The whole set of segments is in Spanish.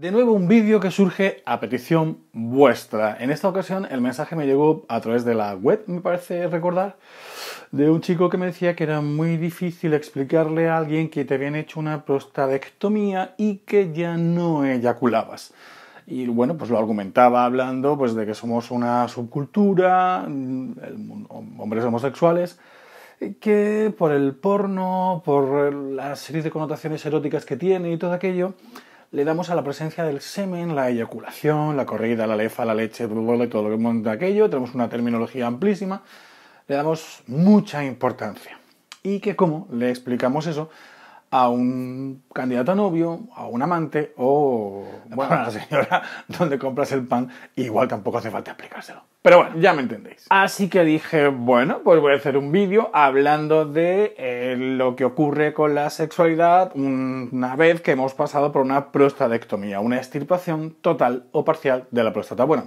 De nuevo un vídeo que surge a petición vuestra. En esta ocasión el mensaje me llegó a través de la web, me parece recordar, de un chico que me decía que era muy difícil explicarle a alguien que te habían hecho una prostatectomía y que ya no eyaculabas. Y bueno, pues lo argumentaba hablando pues de que somos una subcultura, hombres homosexuales, que por el porno, por la serie de connotaciones eróticas que tiene y todo aquello, le damos a la presencia del semen, la eyaculación, la corrida, la lefa, la leche, todo lo que monta aquello. Tenemos una terminología amplísima. Le damos mucha importancia. Y que cómo le explicamos eso a un candidato a novio, a un amante o bueno, a la señora donde compras el pan, igual tampoco hace falta explicárselo. Pero bueno, ya me entendéis. Así que dije, bueno, pues voy a hacer un vídeo hablando de eh, lo que ocurre con la sexualidad una vez que hemos pasado por una prostatectomía, una extirpación total o parcial de la próstata. Bueno,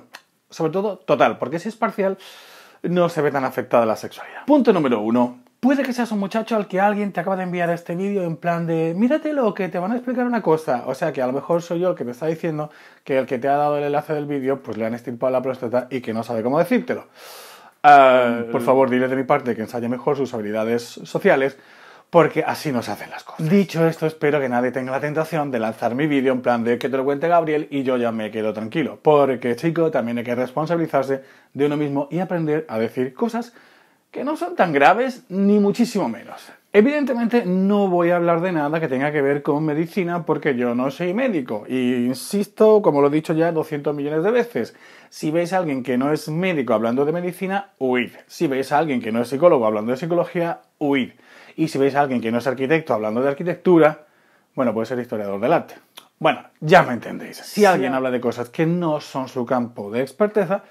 sobre todo total, porque si es parcial no se ve tan afectada la sexualidad. Punto número uno, Puede que seas un muchacho al que alguien te acaba de enviar este vídeo en plan de míratelo que te van a explicar una cosa. O sea que a lo mejor soy yo el que te está diciendo que el que te ha dado el enlace del vídeo pues le han estirpado la próstata y que no sabe cómo decírtelo. Ah, por favor, dile de mi parte que ensaye mejor sus habilidades sociales porque así nos hacen las cosas. Dicho esto, espero que nadie tenga la tentación de lanzar mi vídeo en plan de que te lo cuente Gabriel y yo ya me quedo tranquilo. Porque, chico, también hay que responsabilizarse de uno mismo y aprender a decir cosas que no son tan graves ni muchísimo menos. Evidentemente no voy a hablar de nada que tenga que ver con medicina porque yo no soy médico. Y insisto, como lo he dicho ya 200 millones de veces, si veis a alguien que no es médico hablando de medicina, huid. Si veis a alguien que no es psicólogo hablando de psicología, huid. Y si veis a alguien que no es arquitecto hablando de arquitectura, bueno, puede ser historiador del arte. Bueno, ya me entendéis. Si alguien habla de cosas que no son su campo de experteza,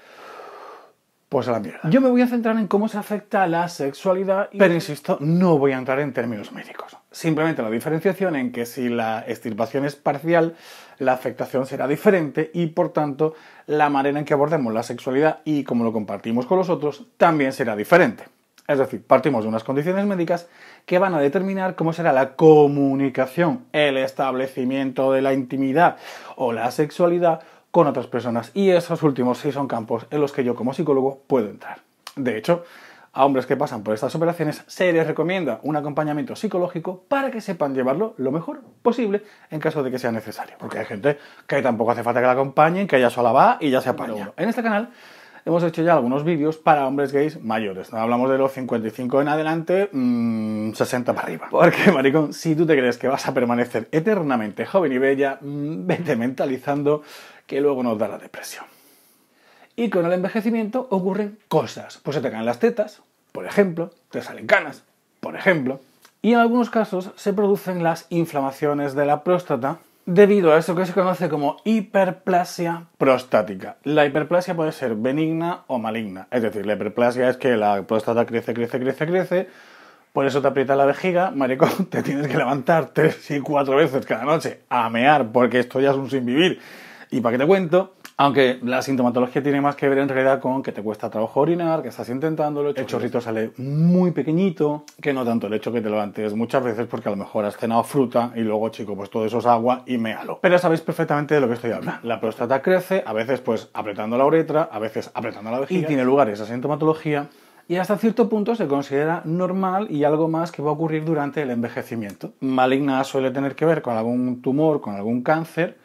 pues a la mierda. Yo me voy a centrar en cómo se afecta la sexualidad, pero insisto, no voy a entrar en términos médicos. Simplemente la diferenciación en que si la extirpación es parcial, la afectación será diferente y por tanto la manera en que abordemos la sexualidad y cómo lo compartimos con los otros también será diferente. Es decir, partimos de unas condiciones médicas que van a determinar cómo será la comunicación, el establecimiento de la intimidad o la sexualidad con otras personas y esos últimos sí son campos en los que yo como psicólogo puedo entrar. De hecho, a hombres que pasan por estas operaciones se les recomienda un acompañamiento psicológico para que sepan llevarlo lo mejor posible en caso de que sea necesario. Porque hay gente que tampoco hace falta que la acompañen, que ya sola va y ya se apaña. en este canal hemos hecho ya algunos vídeos para hombres gays mayores. hablamos de los 55 en adelante, 60 mm, para arriba. Porque, maricón, si tú te crees que vas a permanecer eternamente joven y bella, mm, vete mentalizando que luego nos da la depresión. Y con el envejecimiento ocurren cosas. Pues se te caen las tetas, por ejemplo, te salen canas, por ejemplo, y en algunos casos se producen las inflamaciones de la próstata debido a eso que se conoce como hiperplasia prostática. La hiperplasia puede ser benigna o maligna, es decir, la hiperplasia es que la próstata crece, crece, crece, crece, por eso te aprieta la vejiga, maricón, te tienes que levantar tres y cuatro veces cada noche a mear porque esto ya es un sinvivir. vivir ¿Y para que te cuento? Aunque la sintomatología tiene más que ver en realidad con que te cuesta trabajo orinar, que estás intentándolo, el chorrito sale muy pequeñito, que no tanto el hecho que te levantes muchas veces porque a lo mejor has cenado fruta y luego, chico, pues todo eso es agua y mealo. Pero sabéis perfectamente de lo que estoy hablando. La próstata crece, a veces pues apretando la uretra, a veces apretando la vejiga. Y tiene lugar esa sintomatología y hasta cierto punto se considera normal y algo más que va a ocurrir durante el envejecimiento. Maligna suele tener que ver con algún tumor, con algún cáncer,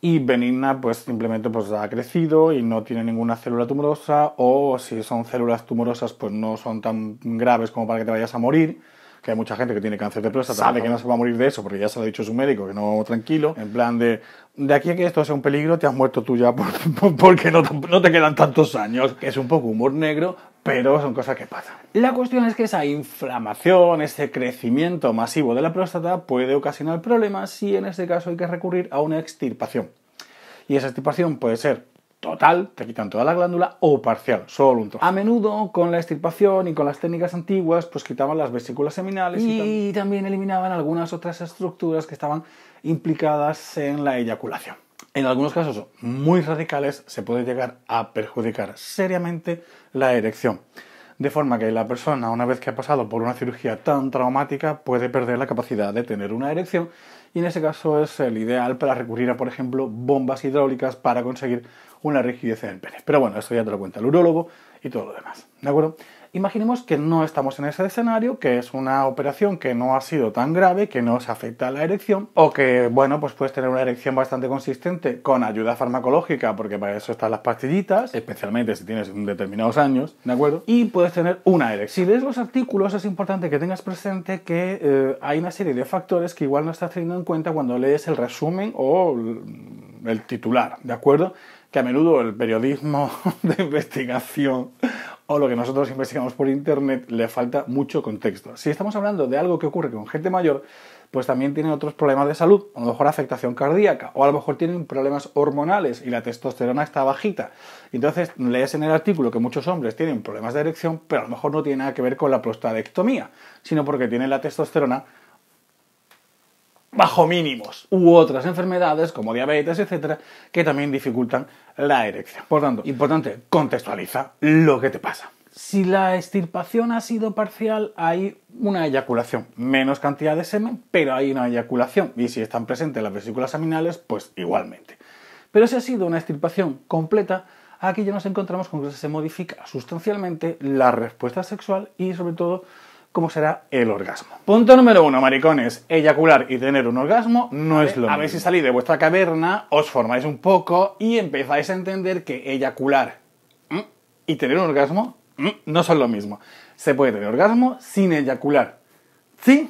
y benigna pues simplemente pues ha crecido y no tiene ninguna célula tumorosa o si son células tumorosas pues no son tan graves como para que te vayas a morir que hay mucha gente que tiene cáncer de próstata sabe que no se va a morir de eso porque ya se lo ha dicho su médico que no tranquilo en plan de de aquí a que esto sea un peligro te has muerto tú ya porque no, no te quedan tantos años que es un poco humor negro pero son cosas que pasan. La cuestión es que esa inflamación, ese crecimiento masivo de la próstata puede ocasionar problemas y en este caso hay que recurrir a una extirpación. Y esa extirpación puede ser total, te quitan toda la glándula, o parcial, solo un trozo. A menudo con la extirpación y con las técnicas antiguas, pues quitaban las vesículas seminales y también eliminaban algunas otras estructuras que estaban implicadas en la eyaculación en algunos casos muy radicales se puede llegar a perjudicar seriamente la erección. De forma que la persona, una vez que ha pasado por una cirugía tan traumática, puede perder la capacidad de tener una erección y en ese caso es el ideal para recurrir a, por ejemplo, bombas hidráulicas para conseguir una rigidez en el pene. Pero bueno, esto ya te lo cuenta el urólogo y todo lo demás. ¿De acuerdo? Imaginemos que no estamos en ese escenario, que es una operación que no ha sido tan grave, que no se afecta a la erección, o que, bueno, pues puedes tener una erección bastante consistente con ayuda farmacológica, porque para eso están las pastillitas, especialmente si tienes determinados años, ¿de acuerdo? Y puedes tener una erección. Si lees los artículos, es importante que tengas presente que eh, hay una serie de factores que igual no estás teniendo en cuenta cuando lees el resumen o el titular, ¿de acuerdo? Que a menudo el periodismo de investigación o lo que nosotros investigamos por Internet, le falta mucho contexto. Si estamos hablando de algo que ocurre con gente mayor, pues también tienen otros problemas de salud, a lo mejor afectación cardíaca, o a lo mejor tienen problemas hormonales y la testosterona está bajita. Entonces lees en el artículo que muchos hombres tienen problemas de erección, pero a lo mejor no tiene nada que ver con la prostatectomía, sino porque tienen la testosterona bajo mínimos u otras enfermedades como diabetes, etcétera, que también dificultan la erección. Por tanto, importante, contextualiza lo que te pasa. Si la extirpación ha sido parcial, hay una eyaculación, menos cantidad de semen, pero hay una eyaculación y si están presentes las vesículas aminales, pues igualmente. Pero si ha sido una extirpación completa, aquí ya nos encontramos con que se modifica sustancialmente la respuesta sexual y sobre todo cómo será el orgasmo. Punto número uno, maricones. Eyacular y tener un orgasmo no es lo mismo. A ver si salís de vuestra caverna, os formáis un poco y empezáis a entender que eyacular y tener un orgasmo no son lo mismo. Se puede tener orgasmo sin eyacular. ¿Sí?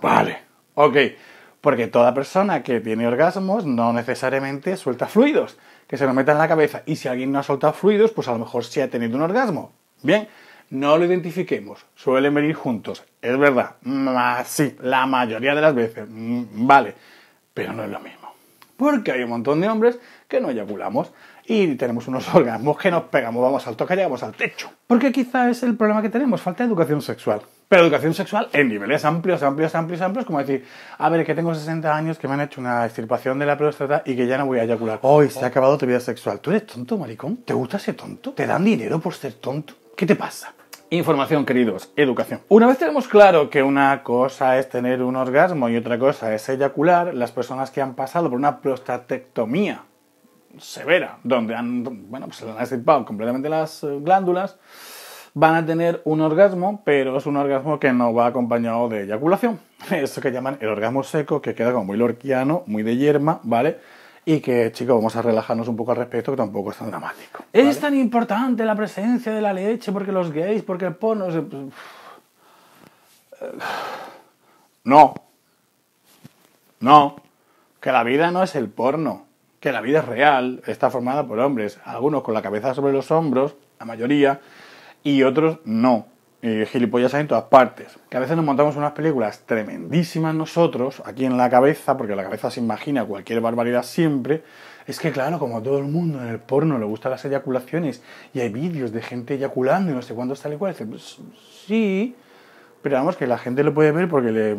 Vale. Ok. Porque toda persona que tiene orgasmos no necesariamente suelta fluidos, que se lo meta en la cabeza. Y si alguien no ha soltado fluidos, pues a lo mejor sí ha tenido un orgasmo. Bien. No lo identifiquemos, suelen venir juntos, es verdad, sí, la mayoría de las veces, mm, vale, pero no es lo mismo. Porque hay un montón de hombres que no eyaculamos y tenemos unos orgasmos que nos pegamos, vamos al toque, llegamos al techo. Porque quizá es el problema que tenemos, falta de educación sexual. Pero educación sexual en niveles amplios, amplios, amplios, amplios, como decir, a ver, que tengo 60 años, que me han hecho una extirpación de la próstata y que ya no voy a eyacular. Hoy se ha oh. acabado tu vida sexual. ¿Tú eres tonto, maricón? ¿Te gusta ser tonto? ¿Te dan dinero por ser tonto? ¿Qué te pasa? Información, queridos, educación. Una vez tenemos claro que una cosa es tener un orgasmo y otra cosa es eyacular, las personas que han pasado por una prostatectomía severa, donde han, bueno, pues se han extirpado completamente las eh, glándulas, van a tener un orgasmo, pero es un orgasmo que no va acompañado de eyaculación. Eso que llaman el orgasmo seco, que queda como muy lorquiano, muy de yerma, ¿vale? y que, chicos, vamos a relajarnos un poco al respecto, que tampoco es tan dramático. Es tan importante la presencia de la leche porque los gays, porque el porno... Pues, no. No. Que la vida no es el porno. Que la vida es real, está formada por hombres, algunos con la cabeza sobre los hombros, la mayoría, y otros no gilipollas hay en todas partes. Que a veces nos montamos unas películas tremendísimas nosotros, aquí en la cabeza, porque la cabeza se imagina cualquier barbaridad siempre. Es que claro, como todo el mundo en el porno le gustan las eyaculaciones y hay vídeos de gente eyaculando y no sé cuándo está y cual, dice, pues, sí, pero vamos, que la gente lo puede ver porque le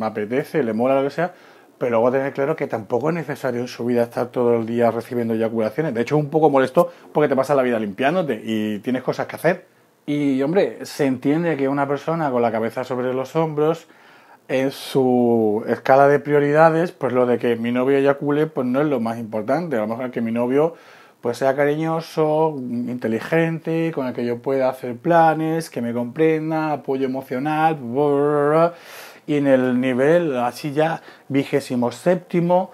apetece, le mola lo que sea, pero luego tener claro que tampoco es necesario en su vida estar todo el día recibiendo eyaculaciones. De hecho, es un poco molesto porque te pasa la vida limpiándote y tienes cosas que hacer. Y hombre, se entiende que una persona con la cabeza sobre los hombros, en su escala de prioridades, pues lo de que mi novio eyacule, pues no es lo más importante. A lo mejor que mi novio pues sea cariñoso, inteligente, con el que yo pueda hacer planes, que me comprenda, apoyo emocional, y en el nivel así ya vigésimo séptimo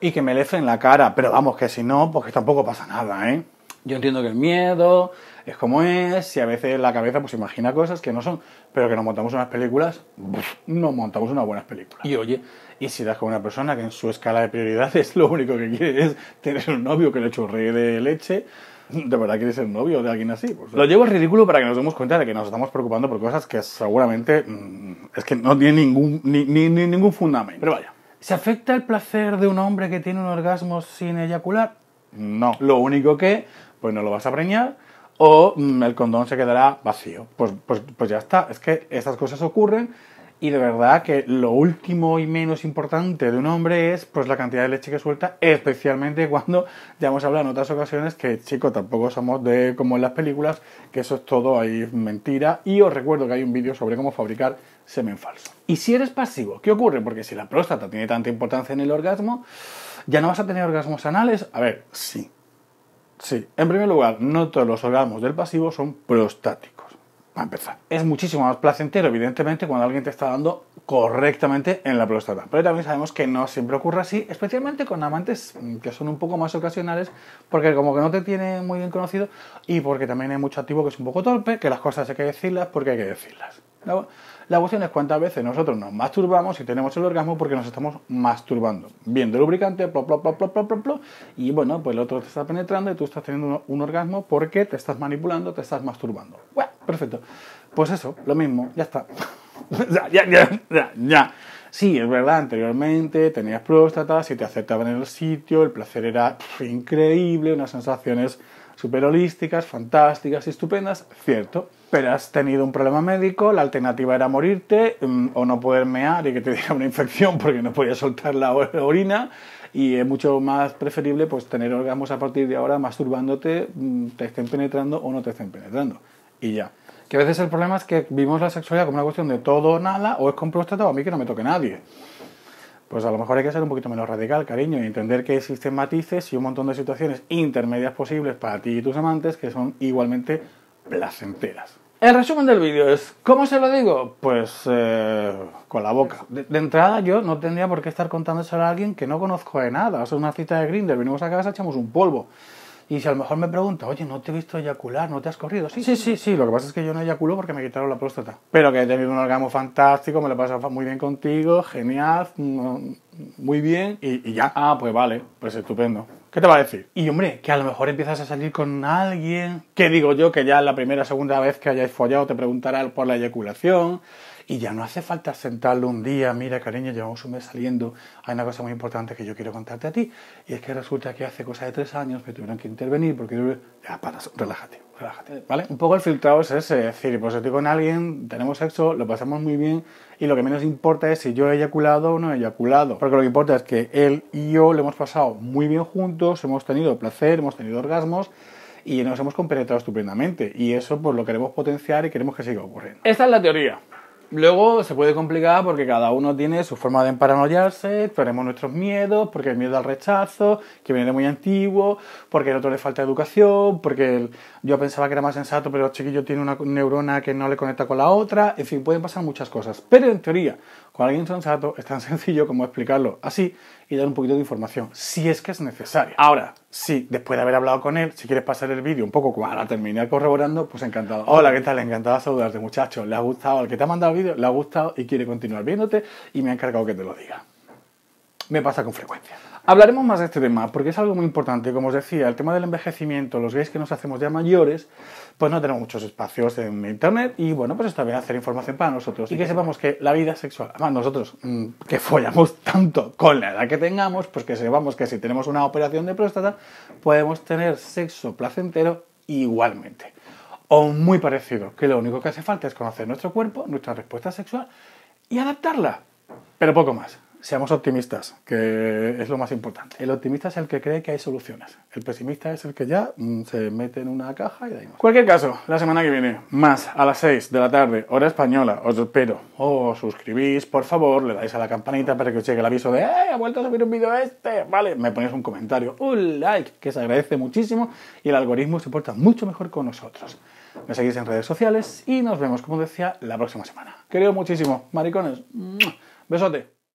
y que me le en la cara. Pero vamos, que si no, porque tampoco pasa nada, ¿eh? Yo entiendo que el miedo, es como es, y a veces la cabeza pues imagina cosas que no son, pero que nos montamos unas películas, nos montamos unas buenas películas. Y oye, y si das con una persona que en su escala de prioridades lo único que quiere es tener un novio que le rey de leche, ¿de verdad quieres ser novio de alguien así? Pues, lo llevo al ridículo para que nos demos cuenta de que nos estamos preocupando por cosas que seguramente mm, es que no tienen ningún, ni ningún fundamento. Pero vaya. ¿Se afecta el placer de un hombre que tiene un orgasmo sin eyacular? No. Lo único que, pues no lo vas a preñar, o mm, el condón se quedará vacío. Pues, pues, pues, ya está, es que estas cosas ocurren y de verdad que lo último y menos importante de un hombre es pues la cantidad de leche que suelta, especialmente cuando ya hemos hablado en otras ocasiones que chicos tampoco somos de como en las películas, que eso es todo ahí mentira y os recuerdo que hay un vídeo sobre cómo fabricar semen falso. Y si eres pasivo, ¿qué ocurre? Porque si la próstata tiene tanta importancia en el orgasmo, ya no vas a tener orgasmos anales. A ver, sí, Sí, en primer lugar, no todos los órganos del pasivo son prostáticos. Para empezar, es muchísimo más placentero, evidentemente, cuando alguien te está dando correctamente en la próstata. Pero también sabemos que no siempre ocurre así, especialmente con amantes mm, que son un poco más ocasionales, porque como que no te tiene muy bien conocido y porque también hay mucho activo que es un poco torpe, que las cosas hay que decirlas porque hay que decirlas. La cuestión es cuántas veces nosotros nos masturbamos y tenemos el orgasmo porque nos estamos masturbando. Viendo lubricante, plop, plop, plop, plop, plop, plop, y bueno, pues el otro te está penetrando y tú estás teniendo un orgasmo porque te estás manipulando, te estás masturbando. Bueno, perfecto. Pues eso, lo mismo, ya está. ya, ya, ya, ya, ya. Sí, es verdad, anteriormente tenías próstata, si te aceptaban en el sitio, el placer era increíble, unas sensaciones super holísticas, fantásticas y estupendas, cierto pero has tenido un problema médico, la alternativa era morirte mm, o no poder mear y que te diera una infección porque no podías soltar la orina y es mucho más preferible pues tener orgasmos a partir de ahora masturbándote, mm, te estén penetrando o no te estén penetrando y ya. Que a veces el problema es que vimos la sexualidad como una cuestión de todo o nada o es con o a mí que no me toque nadie. Pues a lo mejor hay que ser un poquito menos radical, cariño, y entender que existen matices y un montón de situaciones intermedias posibles para ti y tus amantes que son igualmente placenteras. El resumen del vídeo es, ¿cómo se lo digo? Pues eh, con la boca. De, entrada yo no tendría por qué estar contándoselo a alguien que no conozco de nada. Es una cita de Grindr, venimos a casa, echamos un polvo. Y si a lo mejor me pregunta, oye, ¿no te he visto eyacular? ¿No te has corrido? Sí, sí, sí, Lo que pasa es que yo no eyaculo porque me quitaron la próstata. Pero que he tenido un orgasmo fantástico, me lo he pasado muy bien contigo, genial, mm, muy bien y, y ya. Ah, pues vale, pues estupendo. ¿Qué te va a decir? Y hombre, que a lo mejor empiezas a salir con alguien, que digo yo que ya la primera o segunda vez que hayáis follado te preguntará por la eyaculación y ya no hace falta sentarlo un día, mira cariño, llevamos un mes saliendo, hay una cosa muy importante que yo quiero contarte a ti y es que resulta que hace cosa de tres años me tuvieron que intervenir porque ya para, relájate. Un poco el filtrado es ese, es decir, pues estoy con alguien, tenemos sexo, lo pasamos muy bien y lo que menos importa es si yo he eyaculado o no he eyaculado, porque lo que importa es que él y yo lo hemos pasado muy bien juntos, hemos tenido placer, hemos tenido orgasmos y nos hemos compenetrado estupendamente y eso pues lo queremos potenciar y queremos que siga ocurriendo. Esta es la teoría. Luego se puede complicar porque cada uno tiene su forma de emparanoiarse, tenemos nuestros miedos, porque el miedo al rechazo, que viene de muy antiguo, porque el otro le falta educación, porque yo pensaba que era más sensato, pero el chiquillo tiene una neurona que no le conecta con la otra, en fin, pueden pasar muchas cosas. Pero en teoría, con alguien sensato es tan sencillo como explicarlo así y dar un poquito de información, si es que es necesario. Ahora, sí, después de haber hablado con él, si quieres pasar el vídeo un poco para terminar corroborando, pues encantado. Hola, ¿qué tal? Encantado de saludarte, muchachos. ¿Le ha gustado? Al que te ha mandado el vídeo, le ha gustado y quiere continuar viéndote y me ha encargado que te lo diga. Me pasa con frecuencia. Hablaremos más de este tema porque es algo muy importante. Como os decía, el tema del envejecimiento, los gays que nos hacemos ya mayores, pues no tenemos muchos espacios en Internet y bueno, pues está bien hacer información para nosotros y que sepamos que la vida sexual, además nosotros mm, que follamos tanto con la edad que tengamos, pues que sepamos que si tenemos una operación de próstata podemos tener sexo placentero igualmente o muy parecido, que lo único que hace falta es conocer nuestro cuerpo, nuestra respuesta sexual y adaptarla, pero poco más seamos optimistas, que es lo más importante. El optimista es el que cree que hay soluciones. El pesimista es el que ya mm, se mete en una caja y da igual. Cualquier caso, la semana que viene, más a las 6 de la tarde, hora española, os espero. Os suscribís, por favor, le dais a la campanita para que os llegue el aviso de ¡Eh! Ha vuelto a subir un vídeo este. Vale, me ponéis un comentario, un like, que se agradece muchísimo y el algoritmo se porta mucho mejor con nosotros. Me seguís en redes sociales y nos vemos, como decía, la próxima semana. Querido muchísimo, maricones. Besote.